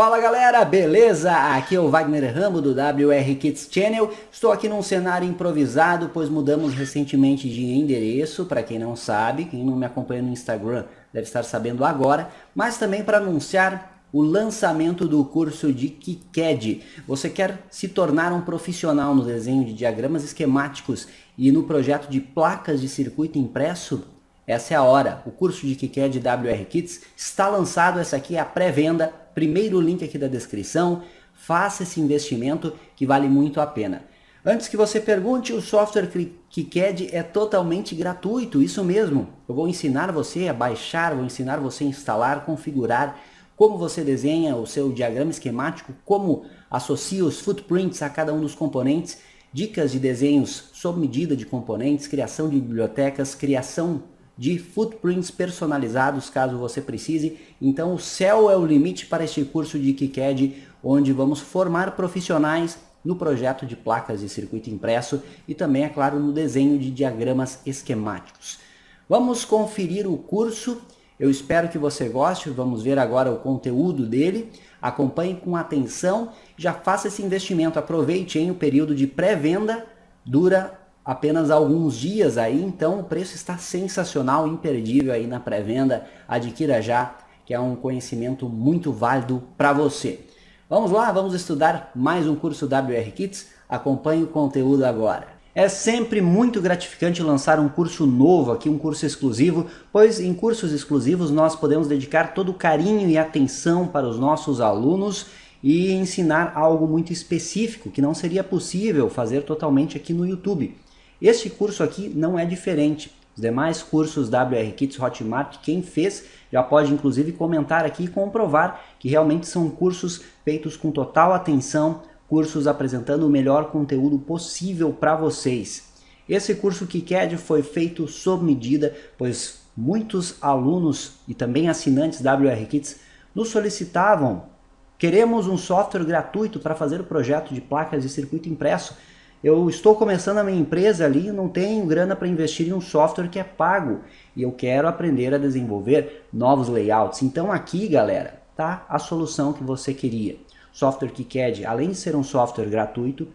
Fala galera, beleza? Aqui é o Wagner Rambo do WR Kids Channel. Estou aqui num cenário improvisado, pois mudamos recentemente de endereço, para quem não sabe, quem não me acompanha no Instagram deve estar sabendo agora, mas também para anunciar o lançamento do curso de KiCad. Você quer se tornar um profissional no desenho de diagramas esquemáticos e no projeto de placas de circuito impresso? Essa é a hora. O curso de KiCad WR Kits está lançado, essa aqui é a pré-venda primeiro link aqui da descrição. Faça esse investimento que vale muito a pena. Antes que você pergunte, o software KiCad é totalmente gratuito, isso mesmo. Eu vou ensinar você a baixar, vou ensinar você a instalar, configurar como você desenha o seu diagrama esquemático, como associa os footprints a cada um dos componentes, dicas de desenhos sob medida de componentes, criação de bibliotecas, criação de footprints personalizados caso você precise. Então o céu é o limite para este curso de KiCad, onde vamos formar profissionais no projeto de placas de circuito impresso e também, é claro, no desenho de diagramas esquemáticos. Vamos conferir o curso, eu espero que você goste, vamos ver agora o conteúdo dele. Acompanhe com atenção, já faça esse investimento, aproveite em o período de pré-venda, dura apenas alguns dias aí, então o preço está sensacional, imperdível aí na pré-venda. Adquira já, que é um conhecimento muito válido para você. Vamos lá, vamos estudar mais um curso WR Kits. Acompanhe o conteúdo agora. É sempre muito gratificante lançar um curso novo aqui, um curso exclusivo, pois em cursos exclusivos nós podemos dedicar todo o carinho e atenção para os nossos alunos e ensinar algo muito específico que não seria possível fazer totalmente aqui no YouTube. Este curso aqui não é diferente. Os demais cursos WR Kits Hotmart, quem fez já pode inclusive comentar aqui e comprovar que realmente são cursos feitos com total atenção, cursos apresentando o melhor conteúdo possível para vocês. Esse curso KiCad foi feito sob medida, pois muitos alunos e também assinantes WR Kits nos solicitavam: queremos um software gratuito para fazer o projeto de placas de circuito impresso eu estou começando a minha empresa ali, não tenho grana para investir em um software que é pago e eu quero aprender a desenvolver novos layouts. Então aqui, galera, tá a solução que você queria. Software KiCad, além de ser um software gratuito,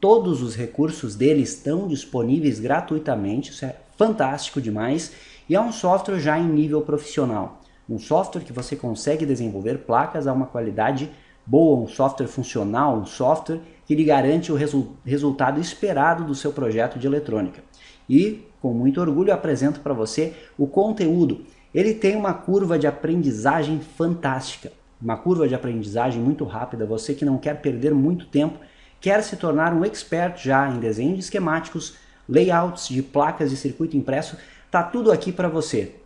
todos os recursos dele estão disponíveis gratuitamente, isso é fantástico demais, e é um software já em nível profissional. Um software que você consegue desenvolver placas a uma qualidade boa, um software funcional, um software que lhe garante o resu resultado esperado do seu projeto de eletrônica. E, com muito orgulho, apresento para você o conteúdo. Ele tem uma curva de aprendizagem fantástica, uma curva de aprendizagem muito rápida. Você que não quer perder muito tempo, quer se tornar um expert já em desenho de esquemáticos, layouts de placas de circuito impresso, tá tudo aqui para você.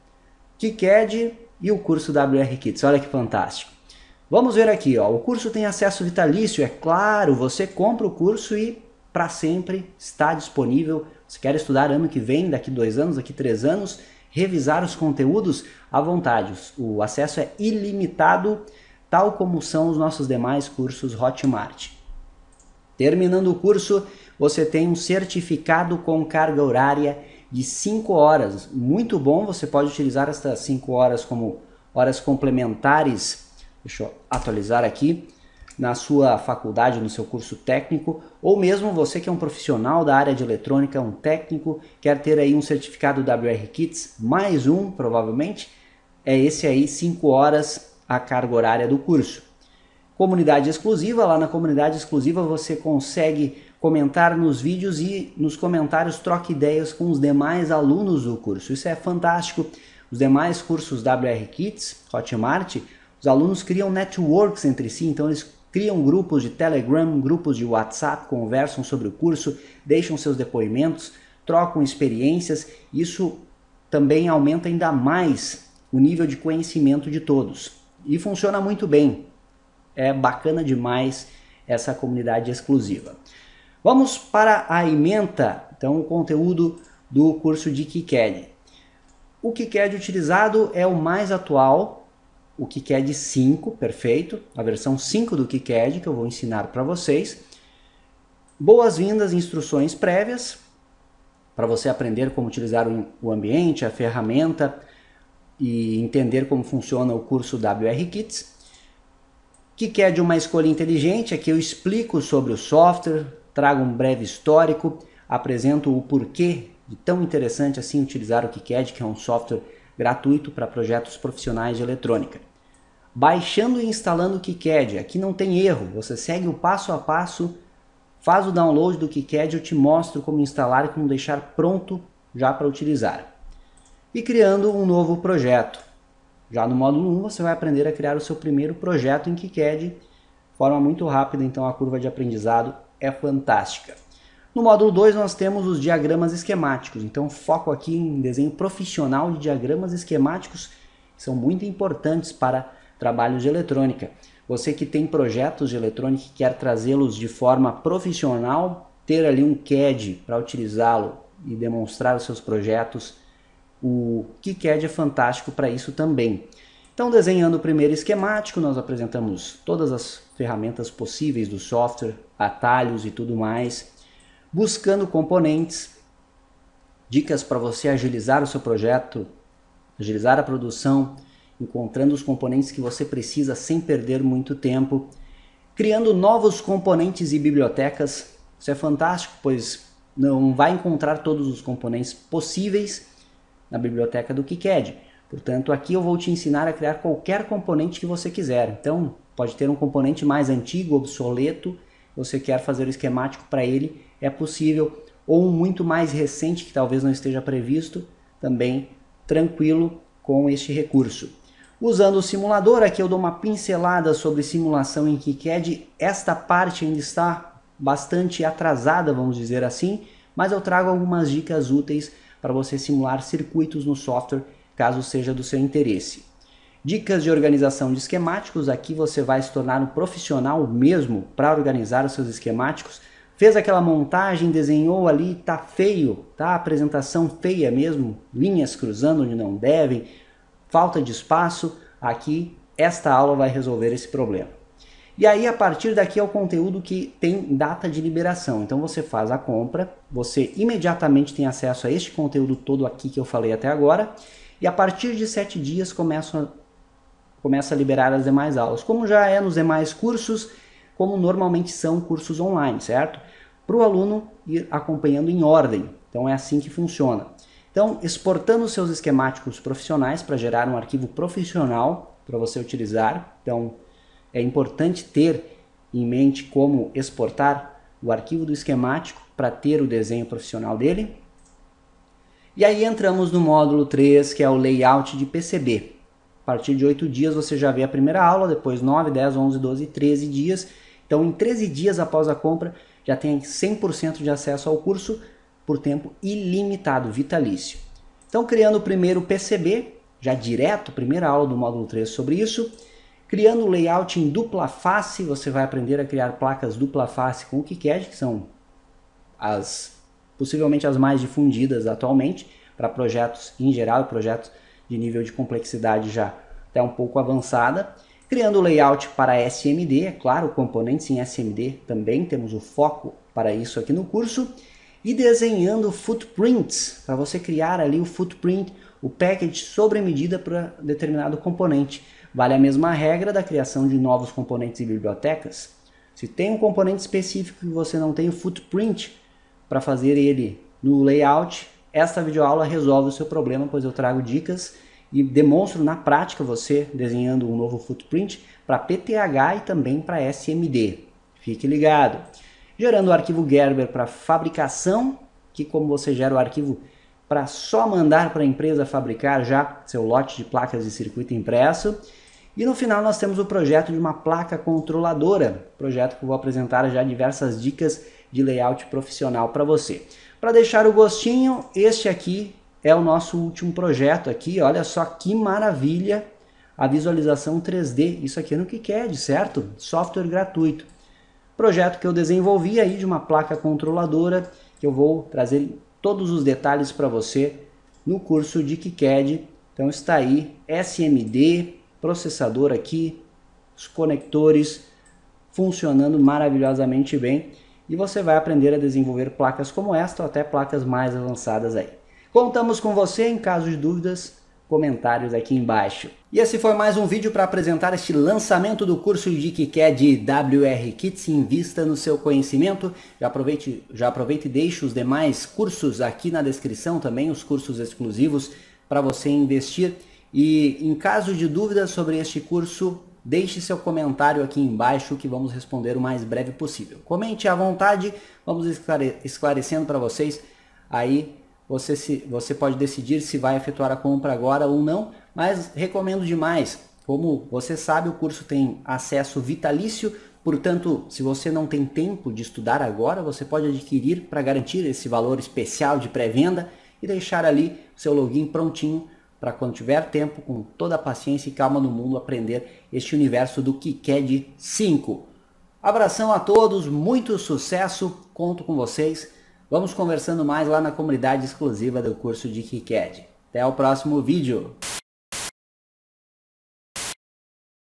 KiCad e o curso WR Kits, olha que fantástico. Vamos ver aqui, ó. o curso tem acesso vitalício, é claro, você compra o curso e para sempre está disponível. Se quer estudar ano que vem, daqui dois anos, daqui três anos, revisar os conteúdos à vontade. O acesso é ilimitado, tal como são os nossos demais cursos Hotmart. Terminando o curso, você tem um certificado com carga horária de 5 horas. Muito bom, você pode utilizar estas 5 horas como horas complementares deixa eu atualizar aqui, na sua faculdade, no seu curso técnico, ou mesmo você que é um profissional da área de eletrônica, um técnico, quer ter aí um certificado WR Kits, mais um provavelmente, é esse aí 5 horas a carga horária do curso. Comunidade exclusiva, lá na comunidade exclusiva você consegue comentar nos vídeos e nos comentários troca ideias com os demais alunos do curso. Isso é fantástico. Os demais cursos WR Kits, Hotmart, os alunos criam networks entre si, então eles criam grupos de Telegram, grupos de WhatsApp, conversam sobre o curso, deixam seus depoimentos, trocam experiências. Isso também aumenta ainda mais o nível de conhecimento de todos. E funciona muito bem. É bacana demais essa comunidade exclusiva. Vamos para a ementa, então o conteúdo do curso de KiCad. O KiCad utilizado é o mais atual o KiCad 5, perfeito, a versão 5 do KiCad que eu vou ensinar para vocês. Boas-vindas, instruções prévias, para você aprender como utilizar o ambiente, a ferramenta e entender como funciona o curso WR Kits. de uma escolha inteligente, aqui eu explico sobre o software, trago um breve histórico, apresento o porquê de tão interessante assim utilizar o KiCad, que é um software gratuito para projetos profissionais de eletrônica. Baixando e instalando o KiCad, aqui não tem erro, você segue o passo a passo, faz o download do KiCad, eu te mostro como instalar e como deixar pronto já para utilizar. E criando um novo projeto. Já no módulo 1 você vai aprender a criar o seu primeiro projeto em KiCad, forma muito rápida, então a curva de aprendizado é fantástica. No módulo 2 nós temos os diagramas esquemáticos, então foco aqui em desenho profissional de diagramas esquemáticos, que são muito importantes para trabalhos de eletrônica. Você que tem projetos de eletrônica e quer trazê-los de forma profissional, ter ali um CAD para utilizá-lo e demonstrar os seus projetos, o KiCad é fantástico para isso também. Então, desenhando o primeiro esquemático, nós apresentamos todas as ferramentas possíveis do software, atalhos e tudo mais, buscando componentes, dicas para você agilizar o seu projeto, agilizar a produção, encontrando os componentes que você precisa sem perder muito tempo, criando novos componentes e bibliotecas. Isso é fantástico, pois não vai encontrar todos os componentes possíveis na biblioteca do KiCad. Portanto, aqui eu vou te ensinar a criar qualquer componente que você quiser. Então, pode ter um componente mais antigo, obsoleto, você quer fazer o esquemático para ele é possível, ou um muito mais recente, que talvez não esteja previsto, também tranquilo com este recurso. Usando o simulador, aqui eu dou uma pincelada sobre simulação em KiCad. Esta parte ainda está bastante atrasada, vamos dizer assim, mas eu trago algumas dicas úteis para você simular circuitos no software, caso seja do seu interesse. Dicas de organização de esquemáticos, aqui você vai se tornar um profissional mesmo para organizar os seus esquemáticos, fez aquela montagem, desenhou ali, tá feio, tá? Apresentação feia mesmo, linhas cruzando onde não devem, falta de espaço. Aqui, esta aula vai resolver esse problema. E aí, a partir daqui é o conteúdo que tem data de liberação. Então, você faz a compra, você imediatamente tem acesso a este conteúdo todo aqui que eu falei até agora. E a partir de sete dias começa a liberar as demais aulas. Como já é nos demais cursos, como normalmente são cursos online, certo? Para o aluno ir acompanhando em ordem. Então é assim que funciona. Então, exportando seus esquemáticos profissionais para gerar um arquivo profissional para você utilizar. Então, é importante ter em mente como exportar o arquivo do esquemático para ter o desenho profissional dele. E aí entramos no módulo 3, que é o layout de PCB. A partir de 8 dias você já vê a primeira aula, depois 9, 10, 11, 12, 13 dias então, em 13 dias após a compra, já tem 100% de acesso ao curso por tempo ilimitado, vitalício. Então, criando o primeiro PCB, já direto, primeira aula do módulo 3 sobre isso. Criando o layout em dupla face, você vai aprender a criar placas dupla face com o KiCad, que são as possivelmente as mais difundidas atualmente para projetos em geral, projetos de nível de complexidade já até um pouco avançada. Criando layout para SMD, é claro, componentes em SMD, também temos o foco para isso aqui no curso. E desenhando footprints, para você criar ali o footprint, o package sobre medida para determinado componente. Vale a mesma regra da criação de novos componentes e bibliotecas. Se tem um componente específico que você não tem o footprint para fazer ele no layout, esta videoaula resolve o seu problema, pois eu trago dicas e demonstro na prática você desenhando um novo footprint para PTH e também para SMD. Fique ligado. Gerando o arquivo Gerber para fabricação, que como você gera o arquivo para só mandar para a empresa fabricar já seu lote de placas de circuito impresso. E no final nós temos o projeto de uma placa controladora, projeto que eu vou apresentar já diversas dicas de layout profissional para você. Para deixar o gostinho, este aqui é o nosso último projeto aqui. Olha só que maravilha a visualização 3D. Isso aqui é no KiCad, certo? Software gratuito. Projeto que eu desenvolvi aí de uma placa controladora, que eu vou trazer todos os detalhes para você no curso de KiCad. Então está aí SMD, processador aqui, os conectores funcionando maravilhosamente bem e você vai aprender a desenvolver placas como esta ou até placas mais avançadas aí. Contamos com você em caso de dúvidas, comentários aqui embaixo. E esse foi mais um vídeo para apresentar este lançamento do curso de de WR Kits Invista no seu conhecimento. Já aproveite, já aproveite e deixe os demais cursos aqui na descrição também, os cursos exclusivos para você investir. E em caso de dúvidas sobre este curso, deixe seu comentário aqui embaixo que vamos responder o mais breve possível. Comente à vontade, vamos esclarecendo para vocês aí você, se, você pode decidir se vai efetuar a compra agora ou não, mas recomendo demais. Como você sabe, o curso tem acesso vitalício, portanto, se você não tem tempo de estudar agora, você pode adquirir para garantir esse valor especial de pré-venda e deixar ali seu login prontinho para quando tiver tempo, com toda a paciência e calma no mundo, aprender este universo do KiCad 5. Abração a todos, muito sucesso, conto com vocês. Vamos conversando mais lá na comunidade exclusiva do curso de KiCad. Até o próximo vídeo!